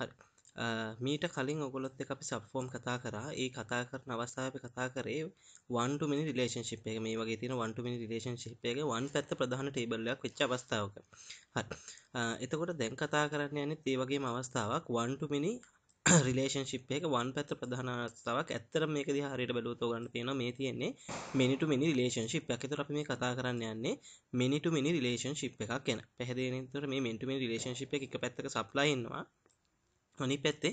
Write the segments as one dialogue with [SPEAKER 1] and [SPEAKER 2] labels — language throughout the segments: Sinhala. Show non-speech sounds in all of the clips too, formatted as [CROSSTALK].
[SPEAKER 1] හරි මීට කලින් ඔගොලොත් එක අපි සබ්ෆෝම් කතා කරා ඒ කතා කරන අවස්ථාව කතා කරේ වන්ටුමිනි රිලේශන්ශිප් එක මේ වගේ තින වන්ටුමිනි රිලේශන්ශිප් එක වන් පැත්ත ප්‍රධාන ටේබල්ලයක් වෙච්ච අවස්ථාවක හරි එතකොට දැන් කතා කරන්න යනෙත් ඒ වගේ අවස්ථාවක් වන්ටුමිනි රිලේෂන්ශිප් [COUGHS] එක වන් පැත්ත ප්‍රධානස්ථාවක් ඇත්තර මේක දි හරියට බැලූතෝ ගන්න තියෙන මේ තියෙන්නේ මිනිටු මිනි රිලේෂන්ශිප් එක තුර අපි මේ කතා කරන්න යන්නේ මිනිටු මිනි රිලේෂන්ශිප් එකක් ගැන පැහැදිලිව මේ මිනිටු මිනි රිලේෂන්ශිප් එක එක පැත්තක සප්ලයි ඉන්නවා අනි පැත්තේ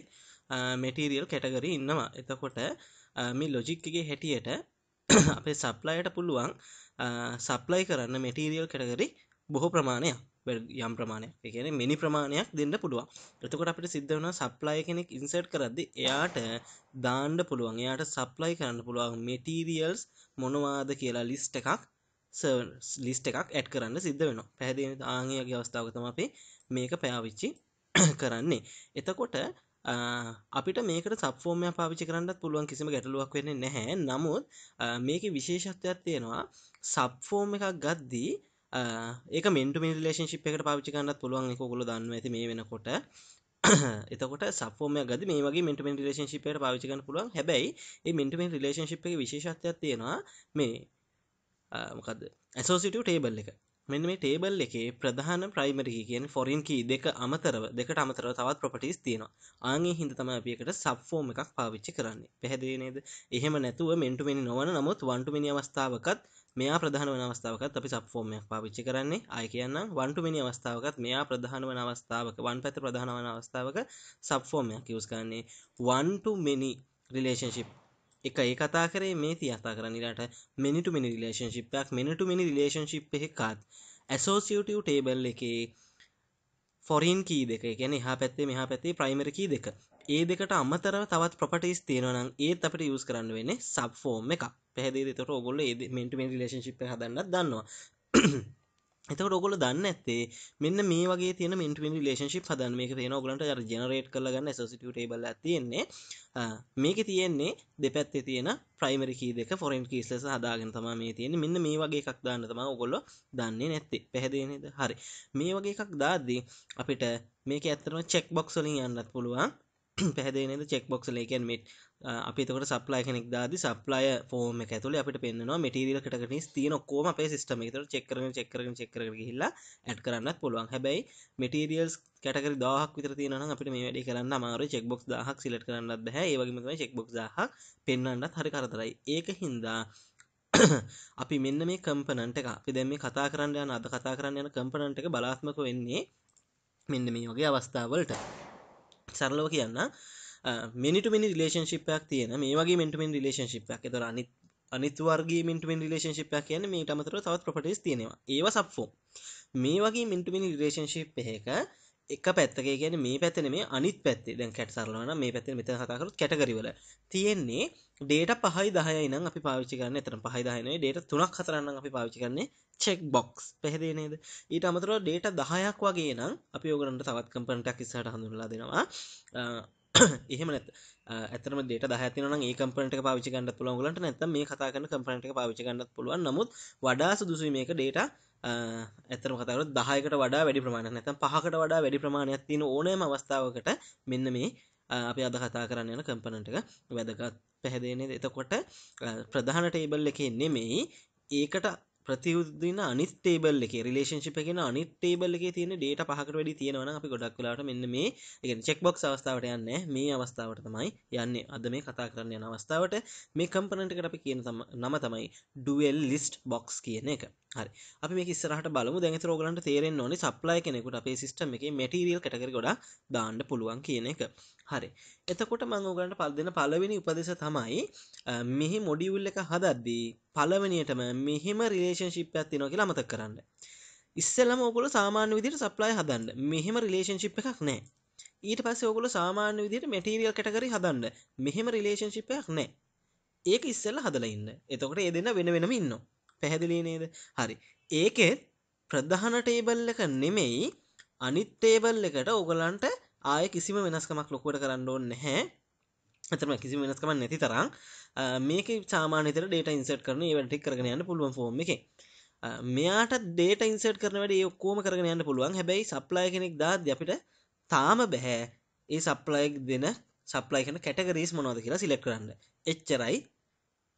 [SPEAKER 1] මෙටීරියල් කැටගරි ඉන්නවා එතකොට මේ ලොජික්ගේ හැටියට [CLEARS THROAT] අපේ සප්ලයට පුළුවන් සප්ලයි කරන්න මෙටීරියල් කැටගරි බොහෝ ප්‍රමාණයක් යම් ප්‍රමාණයක් එකන මිනි ප්‍රමාණයක් දෙන්න පුළුවන් එතකොට අපට සිද්ධ වන සප්ලය කෙනෙක් ඉන්සට් කරද එයාට දාණ්ඩ පුළුවන් එයාට සප්ලයි කරන්න පුළුවන් මෙටීරියල්ස් මොනවාද කියලා ලිස්ට එකක් ලිස්ට එකක් ඇඩ් කරන්න සිද්ධ වෙන පැහදිෙන ආංගේගේ අවස්ථාවතම අපේ මේක පෑවිච්චි [COUGHS] කරන්නේ. එතකොට අපිට මේකට සබ්ෆෝර්මයක් පාවිච්චි කරන්නත් පුළුවන් කිසිම ගැටලුවක් වෙන්නේ නැහැ. නමුත් මේකේ විශේෂත්වයක් තියෙනවා. සබ් ෆෝම් එකක් ගද්දී ඒක මෙන් ටු මෙන් රිලේෂන්ෂිප් එකකට පාවිච්චි කරන්නත් පුළුවන් ඒක ඔයගොල්ලෝ දන්නවා ඇති මේ වෙනකොට. [COUGHS] එතකොට සබ්ෆෝර්මයක් ගද්දි මේ වගේ මෙන් ටු මෙන් රිලේෂන්ෂිප් එකකට පාවිච්චි කරන්න පුළුවන්. හැබැයි මේ මෙන් ටු මෙන් රිලේෂන්ෂිප් එකේ විශේෂත්වයක් තියෙනවා මේ මොකද්ද? ඇසෝසියේටිව් ටේබල් එක. මෙන්න මේ ටේබල් එකේ ප්‍රධාන ප්‍රයිමරි කී කියන්නේ ෆොරින් කී දෙක අමතරව දෙකට අමතරව තවත් ප්‍රොපර්ටිස් තියෙනවා. ආන් ඒ හින්දා තමයි අපි එකට සබ් ෆෝම් එකක් පාවිච්චි කරන්නේ. පැහැදිලි නේද? එහෙම නැතුව මෙන් ටු මෙනි නොවන නමුත් වන් ටු මෙනි අවස්ථාවකත් මෙයා ප්‍රධාන වන අවස්ථාවකත් අපි සබ් ෆෝම් එකක් පාවිච්චි කරන්නේ. ආයි කියන්නම් වන් ටු මෙනි අවස්ථාවකත් මෙයා ප්‍රධාන වන අවස්ථාවක වන් පැත්ත ප්‍රධාන වන අවස්ථාවක සබ් ෆෝම් එකක් යූස් කරන්නේ. වන් ටු මෙනි රිලේෂන්ෂිප් එක ඒ කතා කරේ මේ තියතා කරන්නට මිනිටු මිනි රිලේශන්ශිප්යක් මිනිටු මිනි රිලේශන්ශිප් එකක්ත් ඇසෝසිටව් ටේබල් එකේ ෆොරින් කී දෙක ගැන හා පැත්තේ මෙහා පැත්තේ ප්‍රයිමර කී දෙක ඒ දෙකට අමතරව තවත් ප්‍රපටස් තියෙනවනම් ඒත් අපට යස් කරන්න වෙන්නේ සබ්ෆෝර්ම් එක පැහදිතට ඔගොල්ල ඒමෙන්ට මිනි රිලේශිප් හදන්න දන්නවා එතකොට ඔයගොල්ලෝ දන්න ඇත්තේ මෙන්න මේ වගේ තියෙන min to min relationship හදන්න මේක පේනවා ඔයගලන්ට අර generate කරලා ගන්න associative table එකක් තියෙන්නේ මේකේ තියෙන්නේ දෙපැත්තේ තියෙන primary key දෙක foreign keys ලෙස හදාගෙන තමයි මේ තියෙන්නේ මෙන්න මේ වගේ එකක් දාන්න තමයි ඔයගොල්ලෝ දන්නේ නැත්තේ පැහැදිලි නේද හරි මේ වගේ එකක් දාද්දී අපිට මේකේ ඇත්තටම check box වලින් යන්නත් පුළුවන් [CLEARS THROAT] පැහැදිලි නේද check box වල කියන්නේ මේ අපි තකට සප්ලය කෙනෙක් දාද සප්ලය ෆෝම ඇතුල අපට පෙන්න්නවා මටිරියල් කටකන තියන කෝම අපේ සිස්ටම තර චෙක්කර චෙක්කර චෙක්කර හිල්ලා ඇත් කරන්න පුළුවන් හැබැයි මටිරියල්ස් කටකර දාහක් විතර තියන අපට මේ වැඩි කරන්න මාර චෙක්බොක් දහක් සිලට කරන්නත් බැහැ ඒවගේම චෙක්බොක් දහක් පෙන්න්නත් හරි කරතරයි ඒක හින්දා [COUGHS] අපි මෙන්න මේ කම්පනන්ට එක අපි දැම මේ කතා කරන්න යන අද කතා කරන්න යන කම්පනන්ට එක බලාත්මක වෙන්නේ මෙන්න මේ වගේ අවස්ථාවලට සරලව කියන්න මිනිටමනි රලේශන්ශිපයක් තියෙන මේ වගේ මෙන්ටමෙන් රලේශන්ශිපයක් තොර අනිත් අනිත්වර්ගේ මින්ටමෙන් රලේශන්ශිපයක් කියන මේ අමතර තවත් ප්‍රපටස් තියෙනවා ඒව සප්ෆෝ මේ වගේ මින්ටමිනි රලේශන්ශිප් එහෙක එක පැත්තක කියන මේ පැත්තන මේ අනිත් පැත්තේ දැන් කැට සරලවන මේ පැත්තෙන් මෙතන කතා කරොත් කැටගරිවල තියෙන්නේ ඩේට පහයි 10යි නම් අපි පාවිච්චි කරන්නේ එතන පහයි 10යි නෙවෙයි ඩේට 3ක් 4ක් නම් අපි පාවිච්චි කරන්නේ චෙක් බොක්ස් පැහැදිලි නේද ඊට අමතරව ඩේට 10ක් වගේ නම් අපි ඕගලන්ට තවත් කම්පොනන්ට් එකක් ඉස්සරහට හඳුන්වලා දෙනවා [COUGHS] එහෙම නැත් ඇතරම ඩේට දහතින ඒ කම්පනට පාවිච ගන්න පුළොගලට නැත මේ කතා කරන කම්පනට පාවිච ගන්නත් පුළුවන් නමුත් වඩා සුදුසු මේක ඩේට ඇතරම කතර දහයකට වඩා වැඩි ප්‍රමාණ නැත පහකට වඩා වැඩි ප්‍රමාණයක් තියෙන ඕනෑම අවස්ථාවකට මෙන්න මේ අපි අද කතා කරන්න යන කම්පනටක වැදගත් පැහැදේනේ එතකොට ප්‍රධාන ටේබල් එක නෙමෙයි ඒකට ප්‍රතිදින අනිත් ටේබල් එකේ රිලේෂන්ෂිප් එකේ අනිත් ටේබල් එකේ තියෙන data පහකට වැඩි තියෙනවා නම් අපි ගොඩක් වෙලාවට මෙන්න මේ ඒ කියන්නේ check box අවස්ථාවට යන්නේ මේ අවස්ථාවට තමයි යන්නේ අද මේ කතා කරන්න යන අවස්ථාවට මේ component එකට අපි කියන නම තමයි dual list box කියන එක. හරි අපි මේක ඉස්සරහට බලමු දැන් ඒතර ඕගලන්ට තේරෙන්න ඕනේ සප්ලයි කෙනෙකුට අපේ සිස්ටම් එකේ මැටීරියල් කැටගරි ගොඩක් දාන්න පුළුවන් කියන එක හරි එතකොට මම ඕගලන්ට පල් දෙන පළවෙනි උපදෙස තමයි මෙහි මොඩියුල් එක හදද්දී පළවෙනියටම මෙහිම රිලේෂන්ෂිප් එකක් තියෙනවා කියලා අමතක කරන්න ඉස්සෙල්ලාම ඕගොල්ලෝ සාමාන්‍ය විදිහට සප්ලයි හදන්න මෙහිම රිලේෂන්ෂිප් එකක් නැහැ ඊට පස්සේ ඕගොල්ලෝ සාමාන්‍ය විදිහට මැටීරියල් කැටගරි හදන්න. මෙහෙම රිලේෂන්ෂිප් එකක් නැහැ. ඒක ඉස්සෙල්ලා හදලා ඉන්න. එතකොට ඒ දෙන්න වෙන වෙනම ඉන්නවා. පැහැදිලි නේද? හරි. ඒකෙත් ප්‍රධාන ටේබල් එක නෙමෙයි අනිත් ටේබල් එකට ඕගලන්ට ආයේ කිසිම වෙනස්කමක් ලොකුවට කරන්න ඕනේ නැහැ. අතරම කිසිම වෙනස්කමක් නැති තරම් මේක සාමාන්‍ය විදිහට data insert කරන ඒවට ටික කරගෙන යන්න පුළුවන් form එකේ. මෙයාට data insert කරන වැඩේ ඒ ඔක්කොම කරගෙන යන්න පුළුවන්. හැබැයි supply කෙනෙක් දාද්දී අපිට තාම බෑ ඒ supply දෙන සප්ලයි කරන කැටගරීස් මොනවද කියලා සිලෙක්ට් කරන්න. එච්චරයි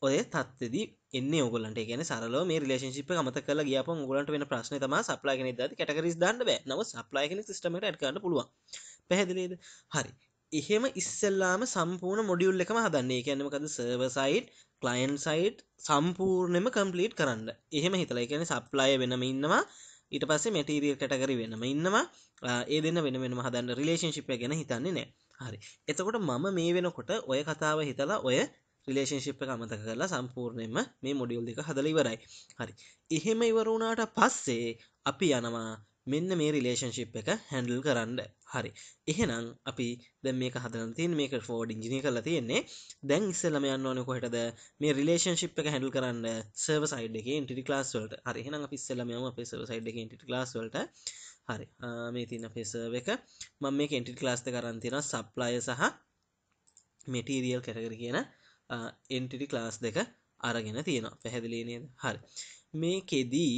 [SPEAKER 1] ඔය தත්ත්වෙදී එන්නේ ඕගොල්ලන්ට. ඒ කියන්නේ සරලව මේ රිලේෂන්ෂිප් එක අමතක කරලා ගියාපම ඕගොල්ලන්ට වෙන ප්‍රශ්නේ තමයි සප්ලයි කෙනෙක් දාද්දි කැටගරිස් දාන්න බෑ. නමුත් සප්ලයි කෙනෙක් සිස්ටම් එකට ඇඩ් කරන්න පුළුවන්. පැහැදිලිද? හරි. එහෙම ඉස්සෙල්ලාම සම්පූර්ණ මොඩියුල් එකම හදන්න. ඒ කියන්නේ මොකද සර්වර් සයිඩ්, ක්ලයන්ට් සයිඩ් සම්පූර්ණයෙන්ම කම්ප්ලීට් කරන්න. එහෙම හිතලා. ඒ කියන්නේ සප්ලයි වෙනම ඉන්නවා. ඊට පස්සේ මැටීරියල් කැටගරි වෙනම ඉන්නවා. ඒ දෙන්න වෙන වෙනම හදන්න රිලේෂන්ෂිප් එක ගැන හිතන්නේ නැහැ. හරි. එතකොට මම මේ වෙනකොට ඔය කතාව හිතලා ඔය රිලේශන්ශිප් එක අමතක කරලා සම්පූර්ණයෙන්ම මේ මොඩියල් දෙක හදලා ඉවරයි. හරි. එහෙම ඉවර වුණාට පස්සේ අපි යනවා මෙන්න මේ රිලේශන්ශිප් එක හැන්ඩල් කරන්න. හරි. එහෙනම් අපි දැන් මේක හදලා තියෙන මේක ෆෝඩ් ඉන්ජිනියර් කරලා තියෙන්නේ. දැන් ඉස්සෙල්ලාම යන්න ඕනේ කොහෙටද? මේ රිලේශන්ශිප් එක හැන්ඩල් කරන්න සර්වර් සයිඩ් එකේ එන්ටිටි ක්ලාස් වලට. හරි. එහෙනම් අපි ඉස්සෙල්ලාම යමු අපේ සර්වර් සයිඩ් එකේ එන්ටිටි ක්ලාස් වලට. හරි. මේ තියෙන අපේ සර්වර් එක මම මේක එන්ටිටි ක්ලාස් දෙක අරන් තියෙනවා සප්ලයර් සහ මෙටීරියල් කැටගරි කියන එන්ටිටි ක්ලාස් දෙක අරගෙන තියෙනවා පැහැදිලි නේද හරි මේකෙදී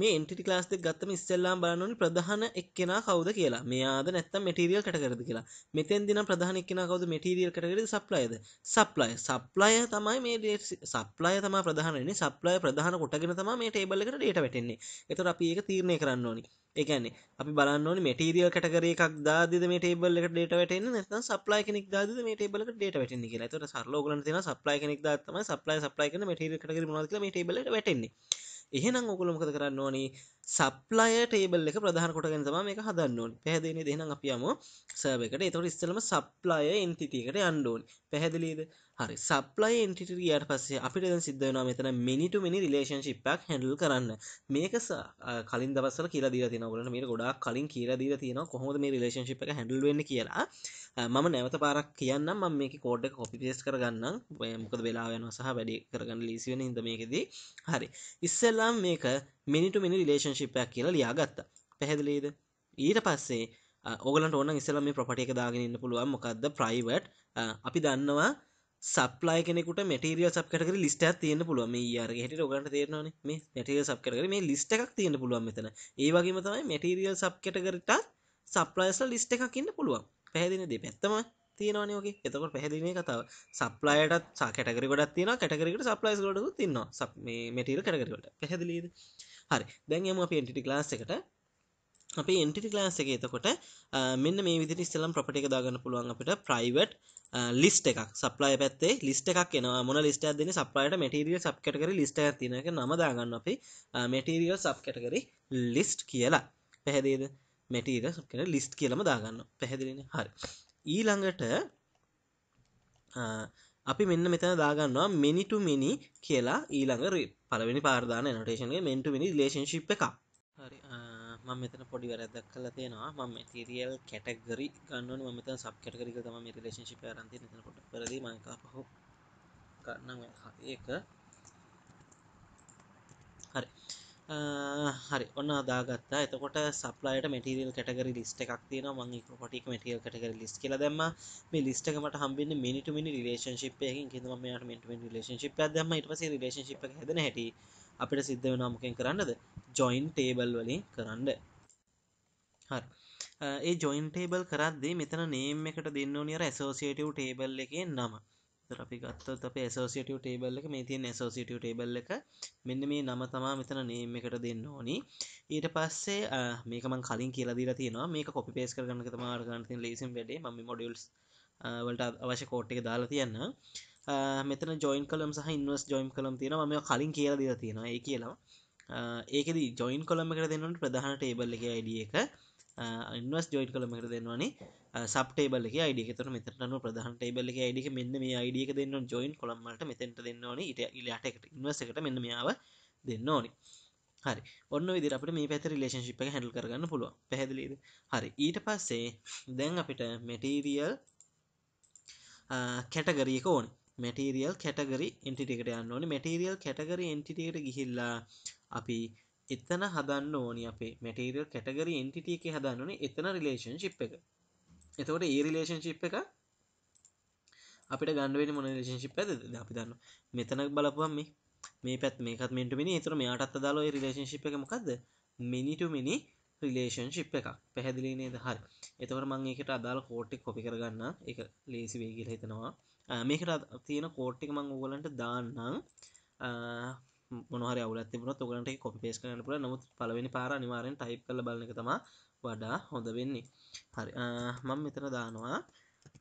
[SPEAKER 1] මේ එන්ටිටි ක්ලාස් දෙක ගත්තම ඉස්සෙල්ලාම බලන්න ඕනේ ප්‍රධාන එක්කෙනා කවුද කියලා. මෙයාද නැත්නම් මැටීරියල් කැටගරිද කියලා. මෙතෙන්දී නම් ප්‍රධාන එක්කෙනා කවුද මැටීරියල් කැටගරිද සප්ලයර්ද? සප්ලයර්. සප්ලයර් තමයි මේ සප්ලයර් තමයි ප්‍රධාන වෙන්නේ. සප්ලයර් ප්‍රධාන කොටගෙන තමයි මේ ටේබල් එකට data වැටෙන්නේ. ඒතකොට අපි ඒක තීරණය කරන්න ඕනේ. ඒ කියන්නේ අපි බලන්න ඕනේ මැටීරියල් කැටගරි එකක් දාද්දිද මේ ටේබල් එකට data වැටෙන්නේ නැත්නම් සප්ලයර් කෙනෙක් දාද්දිද මේ ටේබල් එකට data වැටෙන්නේ කියලා. ඒතකොට සරලව ඔයගලන්ට තියෙනවා සප්ලයර් කෙනෙක් දාද්දි තමයි සප්ලයර් සප්ලයර් කරන මැටීරියල් කැටගරි මොනවද කියලා මේ ටේබල් එකට වැටෙන්නේ. එහෙනම් ඔයගොල්ලෝ මොකද කරන්න ඕනි? සප්ලයර් ටේබල් එක ප්‍රධාන කොටගෙන තමයි මේක හදන්න ඕනි. පැහැදිලිද? එහෙනම් අපි යමු සර්වර් එකට. එතකොට ඉස්සෙල්ලම සප්ලයර් එන්ටිටි එකට යන්න ඕනි. පැහැදිලිද? හරි සප්ලයි එන්ටිට ගියට පස්සේ අපිට දැන් සිද්ධ වෙනවා මෙතන මිනිටු මිනි රිලේෂන්ෂිප් එකක් හැන්ඩල් කරන්න. මේක කලින් දවස්වල කියලා දීලා තියෙනවා. ඔයාලට මේක ගොඩාක් කලින් කියලා දීලා තියෙනවා කොහොමද මේ රිලේෂන්ෂිප් එක හැන්ඩල් වෙන්නේ කියලා. මම නැවත පාරක් කියන්නම් මම මේකේ කෝඩ් එක copy paste කරගන්නම්. මොකද වෙලාව යනවා සහ වැඩි කරගන්න ලීසි වෙන හින්දා මේකෙදී. හරි. ඉස්සෙල්ලාම මේක මිනිටු මිනි රිලේෂන්ෂිප් එකක් කියලා ලියාගත්තා. පැහැදිලිද? ඊට පස්සේ ඕගලන්ට ඕන ඉස්සෙල්ලා මේ ප්‍රොපර්ටි එක දාගෙන ඉන්න පුළුවන් මොකද්ද ප්‍රයිවට් අපි දන්නවා සප්ලයි කෙනෙකුට මටරිය සබ් කටර ලිස්ට තියන්න පුළුව මේ යාරගේ e හට ඔගට තේරනන මේ මටරිය සබ් කටර මේ ලිස්ට එකක් තියන්න පුළුවන් මෙතන ඒවගේම තමයි මටරියල් සබ් කටකරට සප්ලයිස්ල ලිස්ට එකක් කියන්න පුළුවන් පැහදින දෙ පැත්තම තියෙනවානයෝගේ එතකට පැහදිීමේ කතාව සප්ලයියටත් සාකටකරකට තින කටකරකට සප්ලයිස් ගොඩු තින්නවා සබ් මේ මටර කරකරට පැහැදිලීද හරි දැන්ම පෙන්ටිටි ලාස් එකට අපි එන්ටිටි ක්ලාස් එකේ එතකොට මෙන්න මේ විදිහට ඉස්සෙල්ලම property එක දාගන්න පුළුවන් අපිට private list එකක් supplier පැත්තේ list එකක් එනවා මොන list එකක්ද දෙන්නේ supplierට material sub category list එකක් තියෙන එක නම දාගන්න අපි material sub category list කියලා පැහැදිලිද material sub category list කියලාම දාගන්න පැහැදිලිනේ හරි ඊළඟට අපි මෙන්න මෙතන දාගන්නවා many to many කියලා ඊළඟ පළවෙනි පාර දාන annotation එකේ many to many relationship එකක් හරි මම මෙතන පොඩි වැරද්දක් කරලා තියෙනවා මම මැටීරියල් කැටගරි ගන්න ඕනේ මම මෙතන සබ් කැටගරි කියලා තමයි මේ රිලේෂන්ෂිප් එක අරන් තියෙන්නේ මෙතන පොඩ්ඩක් වැරදි මම කපහො ගන්නම් ඒක හරි හරි ඔන්න අදාගත්තා එතකොට සප්ලයිට මටීරියල් කටගරි ලිස්ට එකක් තියෙන මංගේ පොටික මටියල් කටගරි ලිස් කියල දැම මේ ලිස්ටකමට හම්බින්න මිනිටු මිනි රිලේශන්ශිපයකින් කියෙනම මෙයාට මෙටම රිලේශිප දැම ඉට පස රිලේශිප හැදන හැටි අපිට සිද්ධ වෙනමකෙන් කරන්නද ජොයින් ටේබල් වලින් කරන්න ඒ ජොයින් ටේබල් කරද්දේ මෙතන නේම් එකට දෙන්න නිර ඇසෝසිටව් ටේබල් එකේ නම අපි ගත්තත් අප ඇසෝසිටව් ටේබල් එක මේ තියෙන් ඇසෝසිටව් ටේබල් එක මෙන්න මේ නම තමා මෙතන නේම් එකට දෙන්න ඕනි ඊට පස්සේ මේකමන් කලින් කියලදීලා තියෙනවා මේක කොපි පේස් කරගන්න තමාර ගන්තින් ලේසිම් වැඩේ ම මොඩියල්ස් වලට අවශ්‍ය කෝට් එක දාලා තියන්න මෙතන ජොයින් කලම් සහ ඉන්වස් ජොයින් කලම් තියෙනවා මේ කලින් කියලා දිලා තියෙනවා ඒ කියලා ඒකෙදි ජොයින් කොලම් එකට දෙන්නට ප්‍රධාන ටේබල් එක අයිඩිය එක ඉන්වස් ජොයින් කලම් එකට දෙන්නවනේ සබ් ටේබල් එක අයිඩිය එක එතකොට මෙතනට අනුව ප්‍රධාන ටේබල් එක අයිඩිය එක මෙන්න මේ අයිඩිය එක දෙන්න ඕනේ ජොයින් කොලම් වලට මෙතෙන්ට දෙන්න ඕනේ ඊට ඊළාට එකට ඉන්වස් එකට මෙන්න මෙයාව දෙන්න ඕනේ හරි ඔන්න විදිර අපට මේ පැති රිලේශිප් එක හැඩල් කරගන්න පුළුව පැහැදිලීද හරි ඊට පස්සේ දැන් අපිට මෙටීරියල් කැටගරියක ඕන මැටීරියල් කැටගරි එන්ටිටකට යන්න ඕනි මැටීරියල් කැටගරි එන්ටිටට ගිහිල්ලා අපි එතන හදන්න ඕනි අපේ මැටීරියල් කැටගරි එන්ටිටිය එක හදන්න ඕනේ එතන රිලේෂන් ශිප් එක එතකොට ඒ රිලේෂන් ශිප් එක අපිට ගන්නුවෙන මොන රිලේෂන් ශිප් ඇද අපි දන්න මෙතන බලපුම් මේ මේ පැත් මේකත් මෙට මිනි තුර මෙයාටත් දාලෝ රිලේෂන් ශිප් එක මොකක්ද මිනිට මිනි රිලේෂන් ශිප් එකක් පැහැදිලි නේද හරි එතවට මං එකට අදාල කෝට්ටෙක් කොපි කරගන්න එක ලේසි වේ කියලා හිතනවා මේකට තියෙන කෝට්ටික මං ඕගලන්ට දාන්නම් මොනහර අවුලත් තිබුණත් ඔගලන්ට කොපි පේස් කරන්න පුළුවන් නමුත් පළවෙනි පාර අනිවාර්යෙන් ටයිප් කරලා බලන එක තමයි වඩා හොඳ වෙන්නේ හරි මම මෙතන දානවා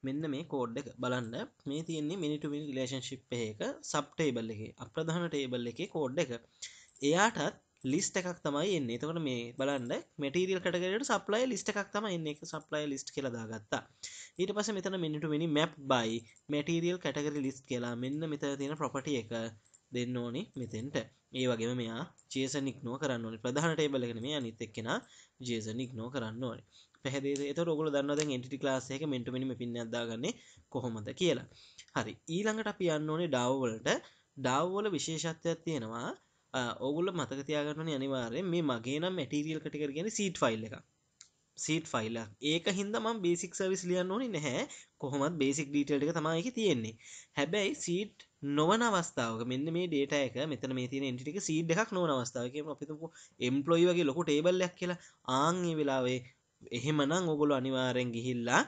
[SPEAKER 1] මෙන්න මේ කෝඩ් එක බලන්න මේ තියෙන්නේ මිනිටු මිනි රිලේෂන්ෂිප් එක සබ් ටේබල් එකේ අප්‍රධාන ටේබල් එකේ කෝඩ් එක එයාටත් ලිස්ට එකක් තමයි එන්න එතකට මේ බලන්න මටරියල් කටගරට සප්ලයි ලිස්ට එකක් තම එන්න එක සප්ලයි ලිස්ට කෙලා ගත්තා ඊට පස මෙතන many to many map by material category list කියලා මෙන්න මෙත තියෙන ප්‍රොපටිය එක දෙන්න ඕනි මෙතෙන්ට ඒ වගේම මෙයා ජේසනික් නෝ කරන්න ඕනි ප්‍රධානට බලගෙන මේ අනිත් එක්කෙන ජේසනික් නෝ කරන්න ඕනි පැහදේ රොගල දන්නද ෙන්ටි ලාසයක මෙටමිනිම පින්නදාගන්නේ කොහොමද කියලා හරි ඊළඟට අපි යන්න ඕනේ ඩව්වලට ඩව්වල විශේෂත්වයක් තියෙනවා ඔගුල මතක තියාගන්නන අනිවාරයෙන් මේ මගේ නම් මැටීරියල් කටිකර ගෙන සීට් ෆයිල් එක සීට් ෆයිල් ඒක හින්දම බේසික් සවිස් ලියන්න ඕනි නැහැ කොහොමත් බේසික් ඩීටල් එක තමයි තියෙන්නේ හැබැයි සීට් නොවන අවස්ථාවක මෙන්න මේ ඩේට එක මෙතන මේ තියෙන එන්ටිටික සීඩ් එකක් නොවන අවස්ථාවකම අපි තුමු එම්ප්ලොයි වගේ ලොකු ටේබල්යක් කියලා ආන් ඒ වෙලාවේ එහෙමනම් ඔගොල්ලෝ අනිවාර්යෙන් ගිහිල්ලා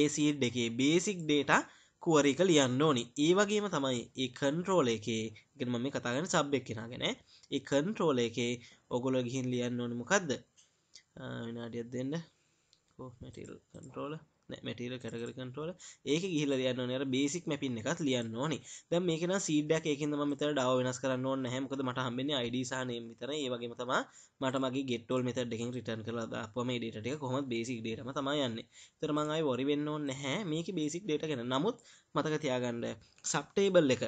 [SPEAKER 1] ඒ සීඩ් එකේ බේසික් ඩේටා කුවර එක ලියන්න ඕනි ඒ වගේම තමයි ඒ කන්ට්‍රෝල එකේ ගෙන මම කතාගෙන සබ් එක් කෙනා ගැන ඒ කන්ට්‍රෝල එකේ ඔගොල ගිහින් ලියන්න ඕනි මොකක්ද විනාඩියක් දෙන්න කෝ මැටිල් කන්ට්‍රෝල මැටර කරකර කටරෝල ඒක ගිල්ල යන්න නර බේසික් මැපින් එකත් ලියන්න ඕනි ද මේකන සීඩක් ඒකෙන්ද මත ඩව වෙනස් කරන්න ඕන්න හැමකද මට හම්බෙන අයිඩසානයම් විතර ඒවගේ තම මට මගේ ගෙටෝල් මෙත දෙකින් රිටන් කරලා පම ඩට කොහොම බේසික් ඩේටම තමයන්න තරමඟයි වරි වෙන්න ඕන්න හැ මේක බේසික් ඩේට ගෙන නමුත් මතක තියාගන්න සප්ටේබල් එක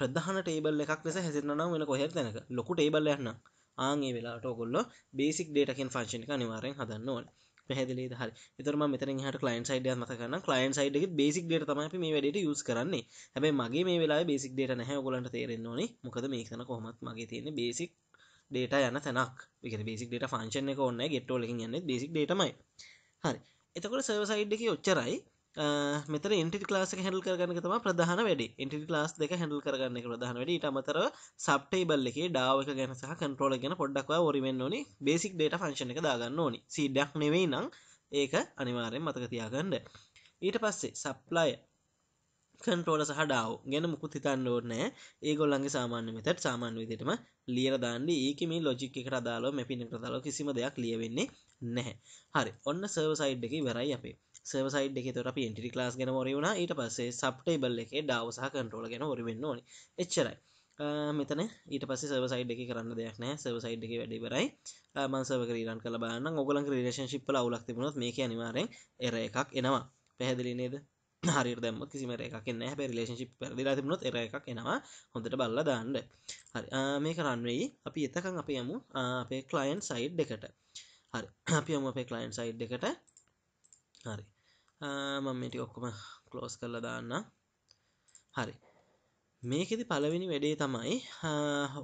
[SPEAKER 1] ප්‍රධාන ටේබල් එකක් ලෙස හැසිරනම් වෙන කොහෙර තැනක ලොකු ටේබල් යන්න ආගේ වෙලාට ඔකොල්ල බේසික් ඩේටකින් ෆංශික අනිවාරෙන් හදන්න ඕන පැහදිලේ හරි එතරම මෙතන හට ලයින් සයිඩ මතකන්න ලයින් සයිඩ් බේසික් ඩේට තමයි මේ වැඩට යස් කරන්නේ හැබයි මගේ මේ වෙලා බේසික් ඩේට නැහැ ගොලන්ට තේරෙන්න ඕනේ මොකද මේකන කොහොමත් මගේ තියෙන බේසික් ඩේට යන තැනක් වික බේසික් ඩේට ෆංශන එක ඔන්න ගෙට්ටෝලකින් යන්න බේසික් ඩේටමයි හරි එතකොට සර්ව සයිඩ් එක ඔච්චරයි මෙත ඉන්ටි ලාස හැඩල් කරගන්න තම ප්‍රධාන වැඩ ඉන්ටි ලාස් දෙක හැඩල් කරගන්න ප්‍රධාන වැඩ අමතර සප්ටේබල් එක ඩාවක ගැන සහ කටරෝල ගැන පොඩ්ඩක් රිවෙන් ඕනි බේසික් ඩේට ෆංක්ෂණ එක දාගන්න ඕනි සිඩක් නෙවෙයි නම් ඒක අනිවාරයෙන් මතකතියාගන්න ඊට පස්සේ සප්ලය කන්ටෝල සහ ඩාව ගැන මුකුත් හිතන්න ඕනෑ ඒගොල්ලන්ගේ සාමාන්‍ය මෙතට සාමාන්‍ය විදිටම ලියර දාන්න ඒකම ලොජික් එකට දාලෝ මැපිනට දාලෝ කිසිම දෙයක් ලියවෙන්නේ නැහැ හරි ඔන්න සර්ව සයිඩ් එක වරයි අපේ සර්ව සයිඩ් එකේ තොර අපි එන්ටිටි ක්ලාස් ගැන හොරි වුණා ඊට පස්සේ සබ් ටේබල් එකේ DAW සහ කන්ට්‍රෝලර් ගැන හොරි වෙන්න ඕනේ එච්චරයි මෙතන ඊට පස්සේ සර්ව සයිඩ් එකේ කරන්න දෙයක් නැහැ සර්ව සයිඩ් එකේ වැඩ ඉවරයි මම සර්වර් එක රීරන් කරලා බලන්න ඔයගොල්ලන්ගේ රිලේෂන්ෂිප් වල අවුලක් තිබුණොත් මේකේ අනිවාර්යෙන් එරර් එකක් එනවා පැහැදිලි නේද හරිර දැම්ම කිසිම එකක් එන්න හැබැයි රිලේෂන්ෂිප් පෙරදිලා තිබුණොත් එර එකක් එනවා හොඳට බලලා දාන්න හරි මේක රන් වෙයි අපි එතකන් අපි යමු අපේ ක්ලයන්ට් සයිඩ් එකට හරි අපි යමු අපේ ක්ලයන්ට් සයිඩ් එකට හරි මම්මටි ඔක්කොම කලෝස් කරල දාන්න හරි මේකෙති පලවෙනි වැඩේ තමයි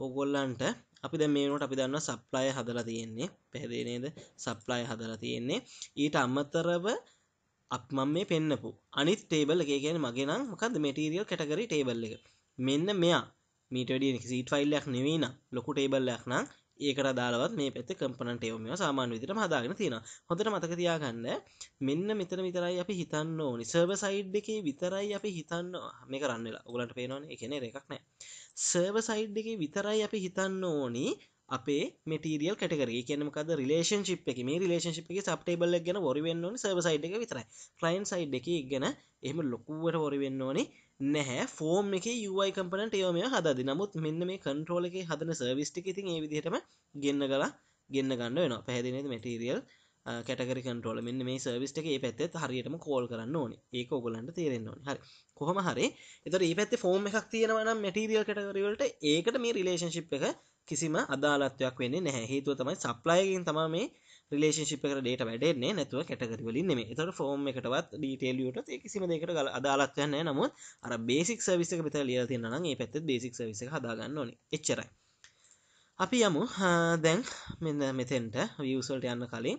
[SPEAKER 1] ඔගොල්ලන්ට අපි ද මේනට අපි දන්න සප්ලාය හදලා තියෙන්නේ පැහදනේද සප්ලාය හදලා තියෙන්නේ ඊට අම්මතරව අපමම් මේ පෙන්න්නපු අනිත් ටේබල් එක කියන මගෙනම් මොකද මටීරියල් කටගරි ටේබල් එක මෙන්න මෙයා මීටඩිය සිට ෆයිල්ලයක් නෙවීන ලොකු ටේබල්ලයක් නම් ඒකට අදාළවත් මේ පැත්තේ කම්පොනන්ට් ඒවා මේවා සාමාන්‍ය විදිහටම හදාගෙන තියෙනවා. හොඳට මතක තියාගන්න මෙන්න මෙතන විතරයි අපි හිතන්න ඕනි. සර්වර් සයිඩ් එකේ විතරයි අපි හිතන්න මේක රන් වෙලා. ඔයගලන්ට පේනවනේ. ඒ කියන්නේ එකක් නැහැ. සර්වර් සයිඩ් එකේ විතරයි අපි හිතන්න ඕනි අපේ මටරියල් කටරගේ කියනමකද රලේෂන්ශිප් එක මේ රලේෂන්ශිප් එක සප්ටේබල් ගැන ොරිවෙන්න ඕනි සර්ව සයිඩ් එක විතරයි ෆලයින් සයිඩ් එක ගැන එහම ලොකුවට ොරිවෙන්න ඕනේ නැහැ ෆෝම් එක UI කම්පනට යෝමය හදදි නමුත් මෙන්න මේ කන්ට්‍රෝල එක හදන සර්විස්ටික ඉතින් ඒ විදිහටම ගෙන්න්න කලා ගෙන්න්න ගන්න වෙන පැදිනෙද මැටීරියල් කැටකරි කටරෝල මෙන්න මේ සර්විස්ට ඒ පැත්තෙත් හරියටම කෝල් කරන්න ඕන ඒක ඔගලන්ට තේරෙන්න්න ඕන හරි කොහම හරි එතර ඒ පැත් ෆෝම් එකක් තියෙනවන මැටීරියල් කටකරවලට ඒකට මේ රිලේශන්ශිප් එක කිසිම අදාලත්වයක් වෙන්නේ නැහැ හේතුව තමයි සප්ලායකින් තම මේ රිලේෂන්ශිප් එකට data වැඩෙන්නේ නැතුව කැටගරි වලින් නෙමෙයි. ඒතකොට form එකටවත් detail වලටත් ඒ කිසිම දෙයකට අදාළත්වයක් නැහැ. නමුත් අර basic service එක විතර ලියලා තියෙනවා නම් ඒ පැත්තේ basic service එක හදාගන්න ඕනේ. එච්චරයි. අපි යමු දැන් මෙන්න මෙතෙන්ට views වලට යන්න කලින්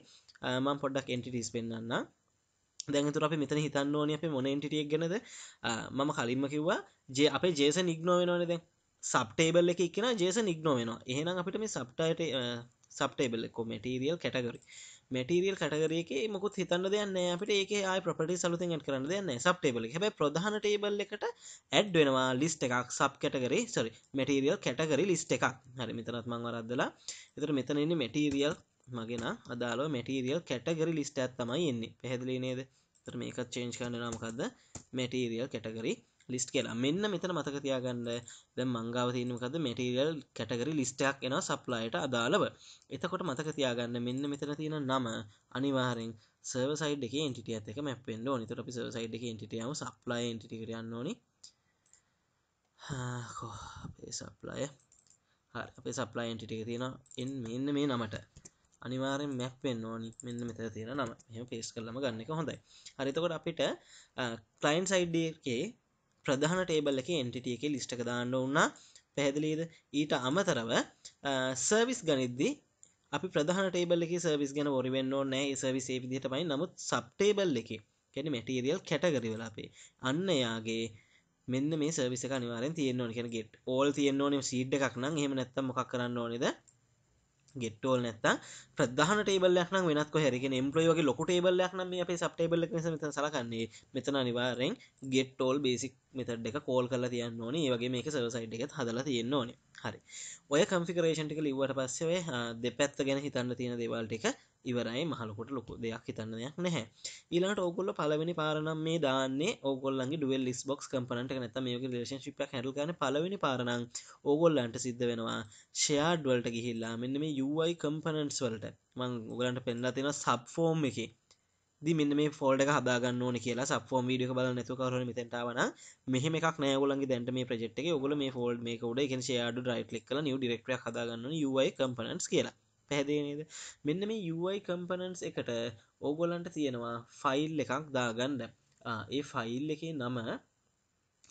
[SPEAKER 1] මම පොඩ්ඩක් entities පෙන්වන්නම්. දැන්තුර අපි මෙතන හිතන්න ඕනි අපේ මොන එන්ටිටියක් ගැනද මම කලින්ම කිව්වා ජේ අපේ ජේසන් ඉක්නෝ වෙනවනේ දැන් සබ් ටේබල් එකේ කියන ජේසන් ඉක්නෝ වෙනවා එහෙනම් අපිට මේ සබ් සබ්ටේබල් එක මටරියල් කටගරි මටරියල් කටගරයක මකුත් හිතන්න දෙන්න අපට ඒක පපට සලති ඇට කරන්න දෙන්න සබ්ටේබල හැ ප්‍රධාන ටේබල් එකට ඇඩ් වෙනවා ලිස්ට එකක් sub category sorry material category list එකක් හරි මෙතනත් මංවරදලා එතර මෙතනන්න මටරියල් මගෙන අදාලෝ මටරියල් කටගරි ලිස්ට ඇත්තමයි එන්නේ පැහැදිලි නේද තර මේකත් චේන්ජ් කරන්නනමකක්ද මටරියල් කටගරී ලිස්ට් කියලා මෙන්න මෙතන මතක තියාගන්න දැන් මංගාව තියෙන මොකද්ද මැටීරියල් කැටගරි ලිස්ට් එකක් එනවා සප්ලයියට අදාළව එතකොට මතක තියාගන්න මෙන්න මෙතන තියෙන නම අනිවාර්යෙන් සර්ව සයිඩ් එකේ එන්ටිටි එකත් එක මැප් වෙන්න ඕනේ. ඒතර අපි සර්ව සයිඩ් එකේ එන්ටිටි යමු සප්ලයි එන්ටිටි එකට යන්න ඕනේ. හා කො අපේ සප්ලයි හරි අපේ සප්ලයි එන්ටිටි එක තියෙනවා n මෙන්න මේ නමට. අනිවාරෙන් මැක් වෙන්න ඕනි මෙන්න මෙත තියෙන නම මෙහම පේස් කරලම ගන්න එක හොඳයි හරිතකොට අපිට කලයින් සයිඩ්ගේ ප්‍රධාන ටේබල් එකේ එන්ටිටි එකේ ලිස්ට් එක දාන්න වුණා. පැහැදිලිද? ඊට අමතරව සර්විස් ගනිද්දී අපි ප්‍රධාන ටේබල් එකේ සර්විස් ගැන worry වෙන්න ඕනේ නැහැ. ඒ සර්විස් ඒ විදිහටමයි. නමුත් සබ් ටේබල් එකේ කියන්නේ මැටීරියල් කැටගරි වල අපේ අන්න එයාගේ මෙන්න මේ සර්විස් එක අනිවාර්යෙන් තියෙන්න ඕනේ. කියන්නේ get all තියෙන්න ඕනේ සීඩ් එකක් නම් එහෙම නැත්නම් මොකක් කරන්න ඕනේද? ගෙට්ටෝල් නැත්තම් ප්‍රධාන ටේබල් එකක් නම් වෙනත් කොහේ හරි කියන්නේ එම්ප්ලොයි වගේ ලොකු ටේබල් එකක් නම් මේ අපේ සබ් ටේබල් එක නිසා මෙතන සලකන්නේ මෙතන අනිවාර්යෙන් ගෙට්ටෝල් බේසික් මෙතඩ් එක කෝල් කරලා තියන්න ඕනේ ඒ වගේ මේක සර්වර් සයිඩ් එකෙත් හදලා තියෙන්න ඕනේ හරි ඔය කම්ෆිකරේෂන්ටික ඉවට පස්සේ දෙපැත්ත ගැන හිතන්න තියෙන දේවල්ට එක ඉවරයි මහලකොට ලොකු දෙයක් හිතන්න දෙයක් නැහැ ඊලාට ඔගොල්ල පලවෙනි පාරනම් මේ දාන්නේ ඔගොල්ලන්ගේ ඩුවල් ලිස් බොක්ස් කම්පනට නැත මේක රේෂන්ශිප හැල්ගන පලවෙනි පාරනම් ඕගොල්ලන්ට සිද්ධ වෙනවා ෂයාඩ්වලට ගිහිල්ලා මෙන්න මේ යුයි කම්පනන්ස් වලට මං උගලන්ට පෙන්ලා තියෙන සබ් ෆෝම් එකේ දී මෙන්න මේ ෆෝල්ඩර් එක හදා ගන්න ඕනේ කියලා සබ් ෆෝම් වීඩියෝ එක බලන්න නැතුව කවුරු හරි මෙතෙන්ට ආවනම් මෙහෙම එකක් නෑ ඔයගොල්ලන්ගේ දැන්ට මේ ප්‍රොජෙක්ට් එකේ ඔයගොල්ලෝ මේ ෆෝල්ඩ් මේක උඩ ඒ කියන්නේ shared right click කරලා new directory එකක් හදා ගන්න ඕනේ UI components කියලා පැහැදිලි නේද මෙන්න මේ UI components එකට ඕගොල්ලන්ට තියෙනවා ෆයිල් එකක් දාගන්න ඒ ෆයිල් එකේ නම